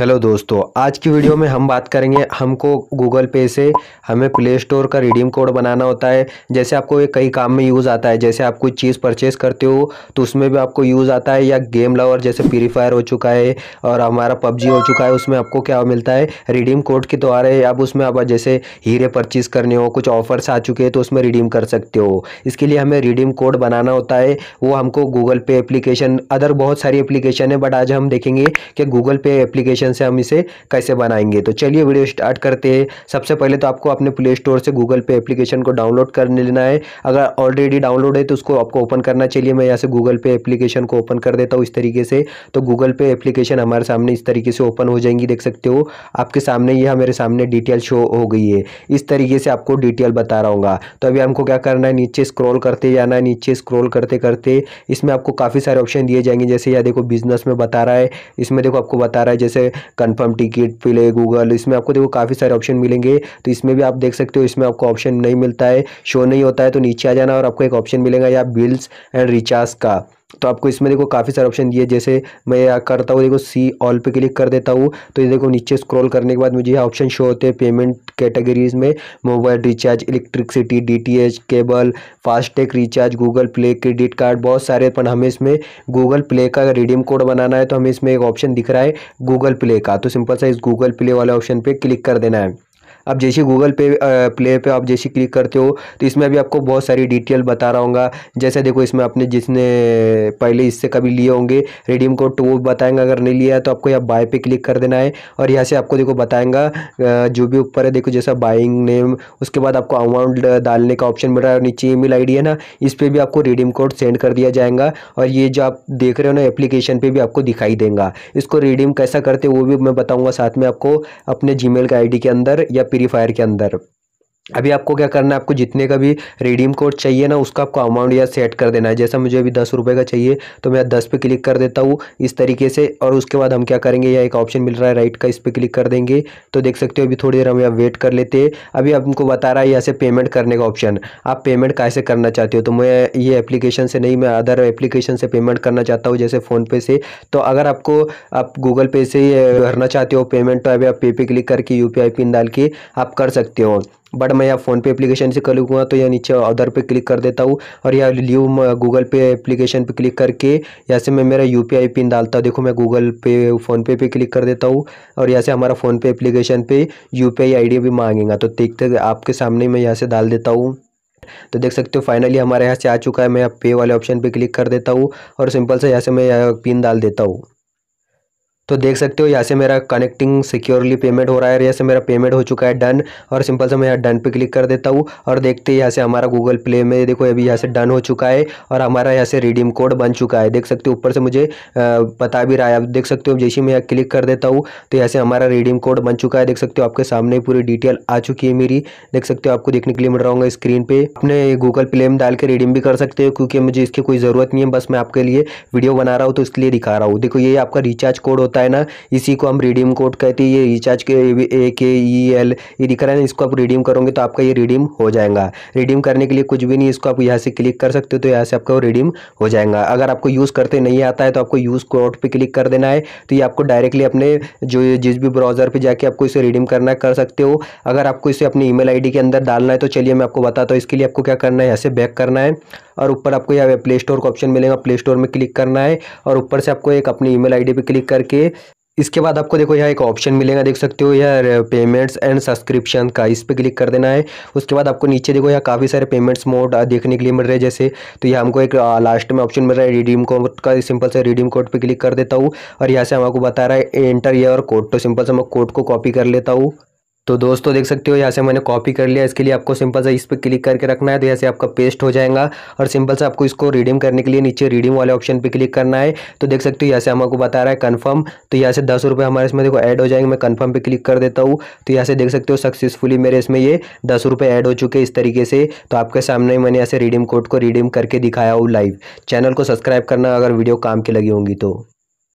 hello दोस्तों आज की वीडियो में हम बात करेंगे हमको गूगल पे से हमें प्ले स्टोर का रिडीम कोड बनाना होता है जैसे आपको ये कई काम में यूज़ आता है जैसे आप कोई चीज़ परचेस करते हो तो उसमें भी आपको यूज़ आता है या गेम लवर जैसे फ्री फायर हो चुका है और हमारा पबजी हो चुका है उसमें आपको क्या मिलता है रिडीम कोड के तो द्वारा आप उसमें आप जैसे हीरे परचेज़ करने हो कुछ ऑफर्स आ चुके हैं तो उसमें रिडीम कर सकते हो इसके लिए हमें रिडीम कोड बनाना होता है वो हमको गूगल पे एप्लीकेशन अदर बहुत सारी एप्लीकेशन है बट आज हम देखेंगे कि गूगल पे एप्लीकेशन क्वेश्चन से हम इसे कैसे बनाएंगे तो चलिए वीडियो स्टार्ट करते हैं सबसे पहले तो आपको अपने प्ले स्टोर से गूगल पे एप्लीकेशन को डाउनलोड कर लेना है अगर ऑलरेडी डाउनलोड है तो उसको आपको ओपन करना चाहिए मैं यहाँ से गूगल पे एप्लीकेशन को ओपन कर देता हूँ इस तरीके से तो गूगल पे एप्लीकेशन हमारे सामने इस तरीके से ओपन हो जाएंगी देख सकते हो आपके सामने यह मेरे सामने डिटेल शो हो गई है इस तरीके से आपको डिटेल बता रहा हूँ तो अभी हमको क्या करना है नीचे स्क्रॉल करते जाना है नीचे स्क्रॉल करते करते इसमें आपको काफ़ी सारे ऑप्शन दिए जाएंगे जैसे यह देखो बिजनेस में बता रहा है इसमें देखो आपको बता रहा है जैसे कंफर्म टिकट पिले गूगल इसमें आपको देखो काफ़ी सारे ऑप्शन मिलेंगे तो इसमें भी आप देख सकते हो इसमें आपको ऑप्शन नहीं मिलता है शो नहीं होता है तो नीचे आ जाना और आपको एक ऑप्शन मिलेगा या बिल्स एंड रिचार्ज का तो आपको इसमें देखो काफ़ी सारे ऑप्शन दिए जैसे मैं करता हूँ देखो सी ऑल पे क्लिक कर देता हूँ तो ये देखो नीचे स्क्रॉल करने के बाद मुझे यहाँ ऑप्शन शो होते हैं पेमेंट कैटेगरीज में mobile recharge electricity DTH cable FASTag recharge Google Play credit card बहुत सारे पर हमें इसमें गूगल प्ले का रिडीम कोड बनाना है तो हमें इसमें एक ऑप्शन दिख रहा है गूगल प्ले का तो सिंपल सा इस गूगल प्ले वाले ऑप्शन पर क्लिक कर देना है आप जैसे गूगल पे प्ले पे आप जैसे क्लिक करते हो तो इसमें भी आपको बहुत सारी डिटेल बता रहा हूँ जैसे देखो इसमें आपने जिसने पहले इससे कभी लिए होंगे रिडीम कोड तो वो बताएंगे अगर नहीं लिया तो आपको यहाँ बाय पे क्लिक कर देना है और यहाँ से आपको देखो बताएंगा जो भी ऊपर है देखो जैसा बाइंग नेम उसके बाद आपको अमाउंट डालने का ऑप्शन मिल रहा है और नीचे ई मेल है ना इस पर भी आपको रिडीम कोड सेंड कर दिया जाएगा और ये जो आप देख रहे हो ना एप्लीकेशन पर भी आपको दिखाई देगा इसको रिडीम कैसा करते वो भी मैं बताऊँगा साथ में आपको अपने जी का आई के अंदर या प्योरीफायर के अंदर अभी आपको क्या करना है आपको जितने का भी रिडीम कोड चाहिए ना उसका आपको अमाउंट या सेट कर देना है जैसा मुझे अभी दस रुपये का चाहिए तो मैं दस पे क्लिक कर देता हूँ इस तरीके से और उसके बाद हम क्या करेंगे या एक ऑप्शन मिल रहा है राइट का इस पर क्लिक कर देंगे तो देख सकते हो अभी थोड़ी देर हम यहाँ वेट कर लेते हैं अभी आपको बता रहा है यहाँ से पेमेंट करने का ऑप्शन आप पेमेंट कैसे करना चाहते हो तो मैं ये एप्लीकेशन से नहीं मैं अदर एप्लीकेशन से पेमेंट करना चाहता हूँ जैसे फ़ोनपे से तो अगर आपको आप गूगल पे से भरना चाहते हो पेमेंट तो अभी आप पे पे क्लिक करके यू पी पिन डाल के आप कर सकते हो बट मैं यहाँ फ़ोनपे एप्लीकेशन से करूँगा तो यहाँ नीचे ऑर्डर पे क्लिक कर देता हूँ और यहाँ लिव गूगल पे एप्लीकेशन पे क्लिक करके यहाँ से मैं मेरा यू पिन डालता हूँ देखो मैं गूगल पे फ़ोनपे पे क्लिक कर देता हूँ और यहाँ से हमारा फ़ोनपे एप्लीकेशन पे यू पी भी मांगेगा तो देखते आपके सामने मैं यहाँ से डाल देता हूँ तो देख सकते हो फाइनली हमारे यहाँ से आ चुका है मैं यहाँ पे वाले ऑप्शन पे क्लिक कर देता हूँ और सिंपल से यहाँ से मैं पिन डाल देता हूँ तो देख सकते हो यहाँ से मेरा कनेक्टिंग सिक्योरली पेमेंट हो रहा है यहाँ से मेरा पेमेंट हो चुका है डन और सिंपल से मैं यहाँ डन पे क्लिक कर देता हूँ और देखते हैं यहाँ से हमारा गूगल प्ले में देखो अभी यहाँ से डन हो चुका है और हमारा यहाँ से रिडीम कोड बन चुका है देख सकते हो ऊपर से मुझे पता भी रहा है आप देख सकते हो जैसे मैं यहाँ क्लिक कर देता हूँ तो यहाँ से हमारा रिडीम कोड बन चुका है देख सकते हो आपके सामने पूरी डिटेल आ चुकी है मेरी देख सकते हो आपको देखने के लिए मिल रहा हूँ स्क्रीन पर अपने गूगल प्ले में डाल के रिडीम भी कर सकते हो क्योंकि मुझे इसकी कोई ज़रूरत नहीं है बस मैं आपके लिए वीडियो बना रहा हूँ तो इसके लिए दिखा रहा हूँ देखो ये आपका रिचार्ज कोड होता होता है ना इसी को हम रिडीम कोड कहते हैं ये रिचार्ज के ए के ई एल ये दिख रहा है ना इसको आप रिडीम करोगे तो आपका ये रिडीम हो जाएगा रिडीम करने के लिए कुछ भी नहीं इसको आप यहाँ से क्लिक कर सकते हो तो यहाँ से आपका रिडीम हो जाएगा अगर आपको यूज़ करते नहीं आता है तो आपको यूज़ कोड पर क्लिक कर देना है तो ये आपको डायरेक्टली अपने जो जिस भी ब्राउज़र पर जाके आपको इसे रिडीम करना कर सकते हो अगर आपको इसे अपनी ईमेल डी के अंदर डालना है तो चलिए मैं आपको बताता हूँ इसके लिए आपको क्या करना है यहाँ से बैक करना है और ऊपर आपको यहाँ प्ले स्टोर का ऑप्शन मिलेगा प्ले स्टोर में क्लिक करना है और ऊपर से आपको एक अपनी ईमेल आईडी पे क्लिक करके इसके बाद आपको देखो यहाँ एक ऑप्शन मिलेगा देख सकते हो यह पेमेंट्स एंड सब्सक्रिप्शन का इस पर क्लिक कर देना है उसके बाद आपको नीचे देखो यहाँ काफ़ी सारे पेमेंट्स मोड देखने के लिए मिल रहे हैं जैसे तो यहाँ हमको एक लास्ट में ऑप्शन मिल रहा है रिडीम कोड का सिंपल से रिडीम कोड पे क्लिक कर देता हूँ और यहाँ से हमको बता रहा है एंटर ईयर कोड तो सिंपल से मैं कोड को कॉपी कर लेता हूँ तो दोस्तों देख सकते हो यहाँ से मैंने कॉपी कर लिया इसके लिए आपको सिंपल सा इस पर क्लिक करके रखना है तो यहाँ से आपका पेस्ट हो जाएगा और सिंपल से आपको इसको रिडीम करने के लिए नीचे रिडीम वाले ऑप्शन पे क्लिक करना है तो देख सकते हो यहाँ से हम आपको बता रहा है कन्फर्म तो यहाँ से दस रुपये हमारे इसमें देखो ऐड हो जाएंगे मैं कन्फर्म पर क्लिक कर देता हूँ तो यहाँ से देख सकते हो सक्सेसफुली मेरे इसमें ये दस रुपये ऐड हो चुके इस तरीके से तो आपके सामने मैंने यहाँ से रिडीम कोड को रिडीम करके दिखाया हूँ लाइव चैनल को सब्सक्राइब करना अगर वीडियो काम की लगी होंगी तो